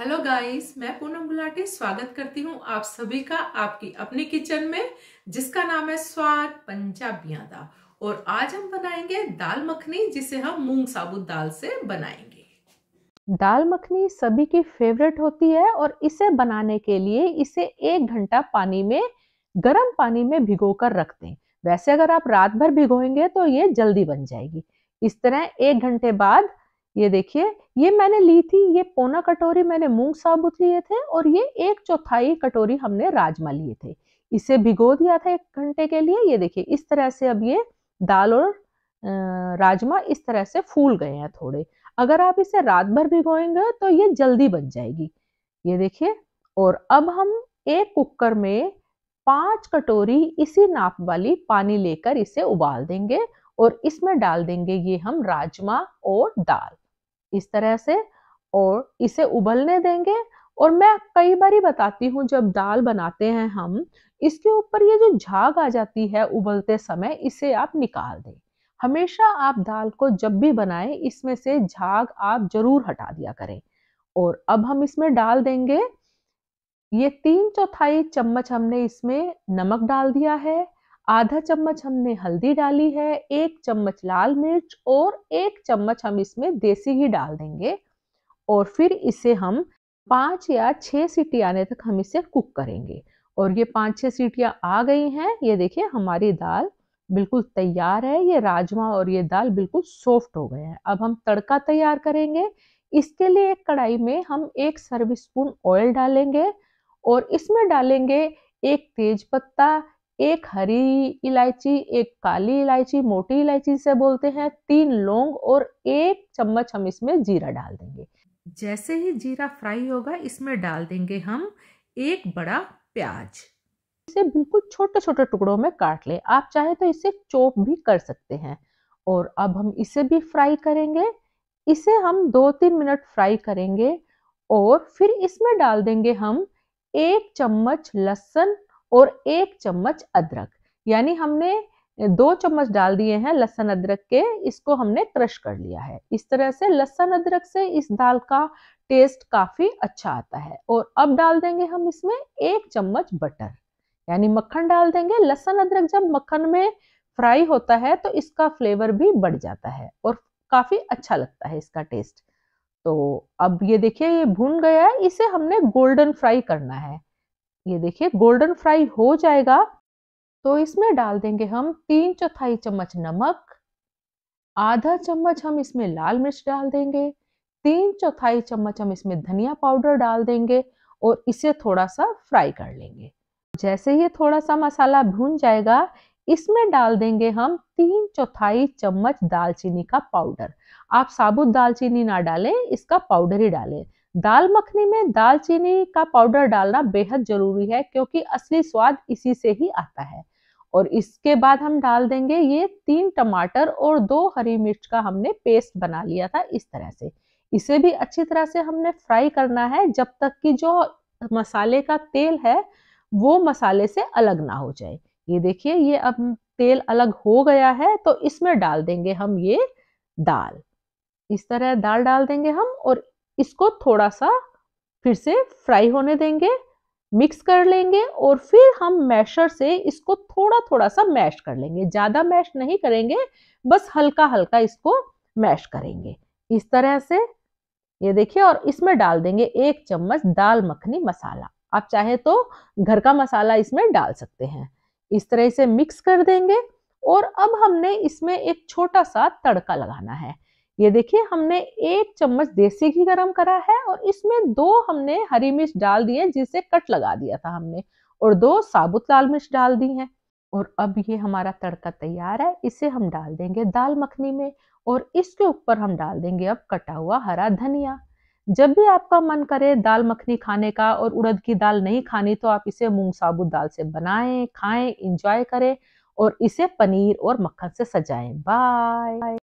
hello guys मैं पूनम गुलाटी स्वागत करती हूं आप सभी का आपकी अपनी किचन में जिसका नाम है स्वाद पंजाबियां दा और आज हम बनाएंगे दाल मखनी जिसे हम मूंग साबुत दाल से बनाएंगे दाल मखनी सभी की फेवरेट होती है और इसे बनाने के लिए इसे एक घंटा पानी में गर्म पानी में भिगो कर रख दें वैसे अगर आप रात भर भिगोएंगे तो ये जल्दी बन जाएगी इस तरह एक घंटे बाद ये देखिए ये मैंने ली थी ये पौना कटोरी मैंने मूंग साबुत लिए थे और ये एक चौथाई कटोरी हमने राजमा लिए थे इसे भिगो दिया था एक घंटे के लिए ये देखिए इस तरह से अब ये दाल और राजमा इस तरह से फूल गए हैं थोड़े अगर आप इसे रात भर भिगोएंगे तो ये जल्दी बन जाएगी ये देखिए और अब हम एक कुकर में पांच कटोरी इसी नाप वाली पानी लेकर इसे उबाल देंगे और इसमें डाल देंगे ये हम राजमा और दाल इस तरह से और इसे उबलने देंगे और मैं कई बार ही बताती हूँ जब दाल बनाते हैं हम इसके ऊपर ये जो झाग आ जाती है उबलते समय इसे आप निकाल दें हमेशा आप दाल को जब भी बनाएं इसमें से झाग आप जरूर हटा दिया करें और अब हम इसमें डाल देंगे ये तीन चौथाई चम्मच हमने इसमें नमक डाल दिया है आधा चम्मच हमने हल्दी डाली है एक चम्मच लाल मिर्च और एक चम्मच हम इसमें देसी घी डाल देंगे और फिर इसे हम पाँच या छः सीटी आने तक हम इसे कुक करेंगे और ये पाँच छः सीटियाँ आ गई हैं ये देखिए हमारी दाल बिल्कुल तैयार है ये राजमा और ये दाल बिल्कुल सॉफ्ट हो गए हैं अब हम तड़का तैयार करेंगे इसके लिए एक कढ़ाई में हम एक सर्विस स्पून ऑयल डालेंगे और इसमें डालेंगे एक तेज पत्ता एक हरी इलायची एक काली इलायची मोटी इलायची से बोलते हैं तीन लौंग और एक चम्मच हम इसमें जीरा डाल देंगे जैसे ही जीरा फ्राई होगा इसमें डाल देंगे हम एक बड़ा प्याज इसे बिल्कुल छोटे छोटे टुकड़ों में काट लें आप चाहे तो इसे चोप भी कर सकते हैं और अब हम इसे भी फ्राई करेंगे इसे हम दो तीन मिनट फ्राई करेंगे और फिर इसमें डाल देंगे हम एक चम्मच लहसुन और एक चम्मच अदरक यानी हमने दो चम्मच डाल दिए हैं लहसन अदरक के इसको हमने क्रश कर लिया है इस तरह से लहसन अदरक से इस दाल का टेस्ट काफी अच्छा आता है और अब डाल देंगे हम इसमें एक चम्मच बटर यानी मक्खन डाल देंगे लहसन अदरक जब मक्खन में फ्राई होता है तो इसका फ्लेवर भी बढ़ जाता है और काफी अच्छा लगता है इसका टेस्ट तो अब ये देखिए ये भून गया है इसे हमने गोल्डन फ्राई करना है ये देखिए गोल्डन फ्राई हो जाएगा तो इसमें डाल देंगे हम तीन चौथाई चम्मच नमक आधा चम्मच हम इसमें लाल मिर्च डाल देंगे तीन चौथाई चम्मच हम इसमें धनिया पाउडर डाल देंगे और इसे थोड़ा सा फ्राई कर लेंगे जैसे ही थोड़ा सा मसाला भून जाएगा इसमें डाल देंगे हम तीन चौथाई चम्मच दालचीनी का पाउडर आप साबुत दालचीनी ना डालें इसका पाउडर ही डालें दाल मखनी में दालचीनी का पाउडर डालना बेहद जरूरी है क्योंकि असली स्वाद इसी से ही आता है और इसके बाद हम डाल देंगे ये तीन टमाटर और दो हरी मिर्च का हमने पेस्ट बना लिया था इस तरह से इसे भी अच्छी तरह से हमने फ्राई करना है जब तक कि जो मसाले का तेल है वो मसाले से अलग ना हो जाए ये देखिए ये अब तेल अलग हो गया है तो इसमें डाल देंगे हम ये दाल इस तरह दाल डाल देंगे हम और इसको थोड़ा सा फिर से फ्राई होने देंगे मिक्स कर लेंगे और फिर हम मैशर से इसको थोड़ा थोड़ा सा मैश कर लेंगे ज़्यादा मैश नहीं करेंगे बस हल्का हल्का इसको मैश करेंगे इस तरह से ये देखिए और इसमें डाल देंगे एक चम्मच दाल मखनी मसाला आप चाहे तो घर का मसाला इसमें डाल सकते हैं इस तरह से मिक्स कर देंगे और अब हमने इसमें एक छोटा सा तड़का लगाना है ये देखिए हमने एक चम्मच देसी घी गरम करा है और इसमें दो हमने हरी मिर्च डाल दी है जिसे कट लगा दिया था हमने और दो साबुत लाल मिर्च डाल दी है और अब ये हमारा तड़का तैयार है इसे हम डाल देंगे दाल मखनी में और इसके ऊपर हम डाल देंगे अब कटा हुआ हरा धनिया जब भी आपका मन करे दाल मखनी खाने का और उड़द की दाल नहीं खानी तो आप इसे मूंग साबुत दाल से बनाएं खाएं इंजॉय करें और इसे पनीर और मक्खन से सजाएं बाय